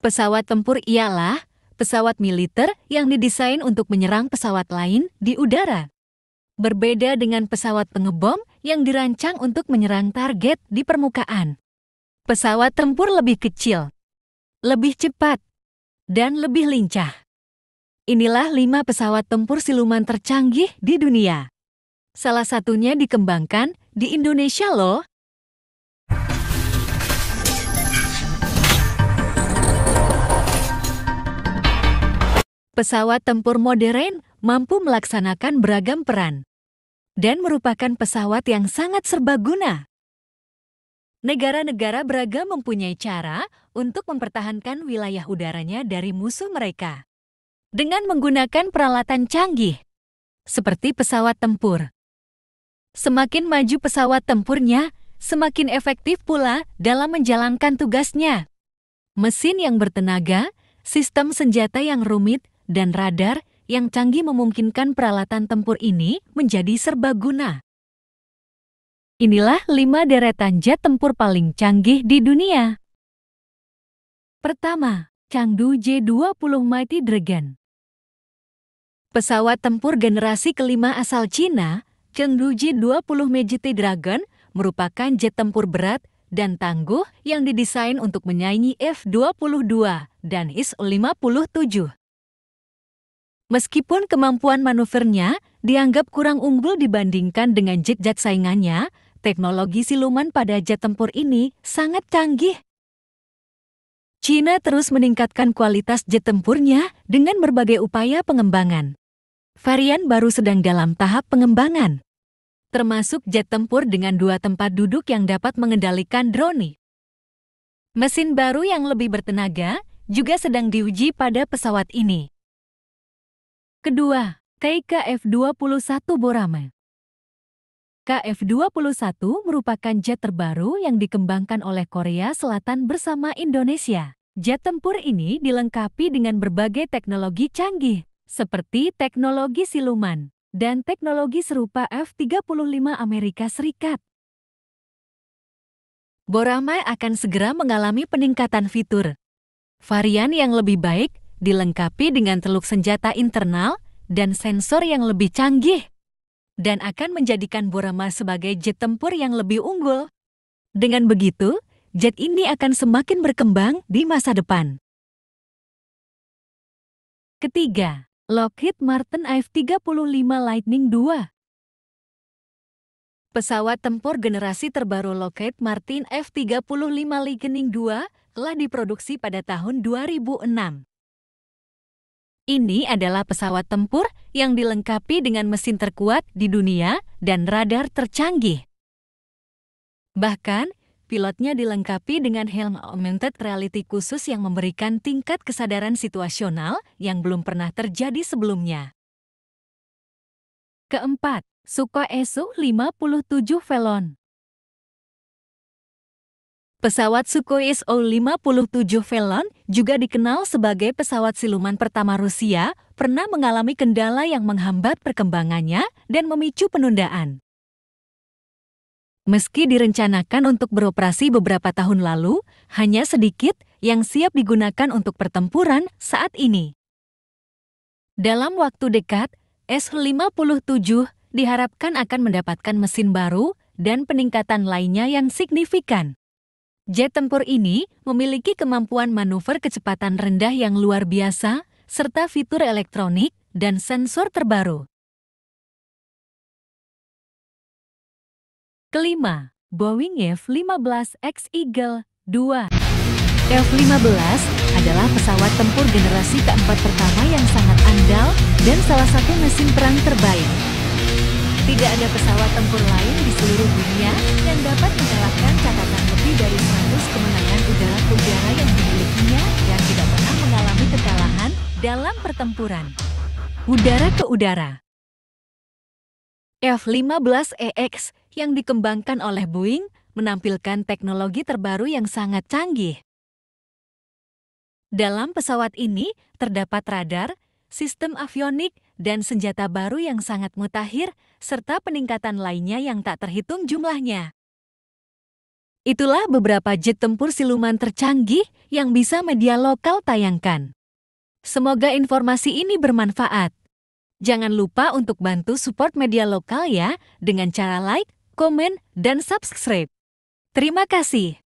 Pesawat tempur ialah pesawat militer yang didesain untuk menyerang pesawat lain di udara. Berbeda dengan pesawat pengebom yang dirancang untuk menyerang target di permukaan. Pesawat tempur lebih kecil, lebih cepat, dan lebih lincah. Inilah lima pesawat tempur siluman tercanggih di dunia. Salah satunya dikembangkan di Indonesia loh. Pesawat tempur modern mampu melaksanakan beragam peran dan merupakan pesawat yang sangat serbaguna. Negara-negara beragam mempunyai cara untuk mempertahankan wilayah udaranya dari musuh mereka dengan menggunakan peralatan canggih seperti pesawat tempur. Semakin maju pesawat tempurnya, semakin efektif pula dalam menjalankan tugasnya. Mesin yang bertenaga, sistem senjata yang rumit, dan radar yang canggih memungkinkan peralatan tempur ini menjadi serbaguna. Inilah lima deretan jet tempur paling canggih di dunia. Pertama, Changdu J-20 Mighty Dragon. Pesawat tempur generasi kelima asal Cina, Chengdu J-20 Mighty Dragon, merupakan jet tempur berat dan tangguh yang didesain untuk menyaingi F-22 dan IS-57. Meskipun kemampuan manuvernya dianggap kurang unggul dibandingkan dengan jet-jet saingannya, teknologi siluman pada jet tempur ini sangat canggih. China terus meningkatkan kualitas jet tempurnya dengan berbagai upaya pengembangan. Varian baru sedang dalam tahap pengembangan, termasuk jet tempur dengan dua tempat duduk yang dapat mengendalikan drone. Mesin baru yang lebih bertenaga juga sedang diuji pada pesawat ini. Kedua, kf 21 Borame. KF-21 merupakan jet terbaru yang dikembangkan oleh Korea Selatan bersama Indonesia. Jet tempur ini dilengkapi dengan berbagai teknologi canggih, seperti teknologi siluman dan teknologi serupa F-35 Amerika Serikat. Borame akan segera mengalami peningkatan fitur. Varian yang lebih baik dilengkapi dengan teluk senjata internal dan sensor yang lebih canggih, dan akan menjadikan Borama sebagai jet tempur yang lebih unggul. Dengan begitu, jet ini akan semakin berkembang di masa depan. Ketiga, Lockheed Martin F-35 Lightning II Pesawat tempur generasi terbaru Lockheed Martin F-35 Lightning II telah diproduksi pada tahun 2006. Ini adalah pesawat tempur yang dilengkapi dengan mesin terkuat di dunia dan radar tercanggih. Bahkan, pilotnya dilengkapi dengan helm augmented reality khusus yang memberikan tingkat kesadaran situasional yang belum pernah terjadi sebelumnya. Keempat, Sukhoi Su-57 Velon Pesawat Sukhoi SU-57 Velon, juga dikenal sebagai pesawat siluman pertama Rusia, pernah mengalami kendala yang menghambat perkembangannya dan memicu penundaan. Meski direncanakan untuk beroperasi beberapa tahun lalu, hanya sedikit yang siap digunakan untuk pertempuran saat ini. Dalam waktu dekat, SU-57 diharapkan akan mendapatkan mesin baru dan peningkatan lainnya yang signifikan. Jet tempur ini memiliki kemampuan manuver kecepatan rendah yang luar biasa, serta fitur elektronik dan sensor terbaru. Kelima, Boeing F-15 X Eagle 2 F-15 adalah pesawat tempur generasi keempat pertama yang sangat andal dan salah satu mesin perang terbaik. Tidak ada pesawat tempur lain di seluruh dunia yang dapat mengalami dalam pertempuran. Udara ke udara. F-15EX yang dikembangkan oleh Boeing menampilkan teknologi terbaru yang sangat canggih. Dalam pesawat ini terdapat radar, sistem avionik, dan senjata baru yang sangat mutakhir, serta peningkatan lainnya yang tak terhitung jumlahnya. Itulah beberapa jet tempur siluman tercanggih yang bisa media lokal tayangkan. Semoga informasi ini bermanfaat. Jangan lupa untuk bantu support media lokal ya dengan cara like, komen, dan subscribe. Terima kasih.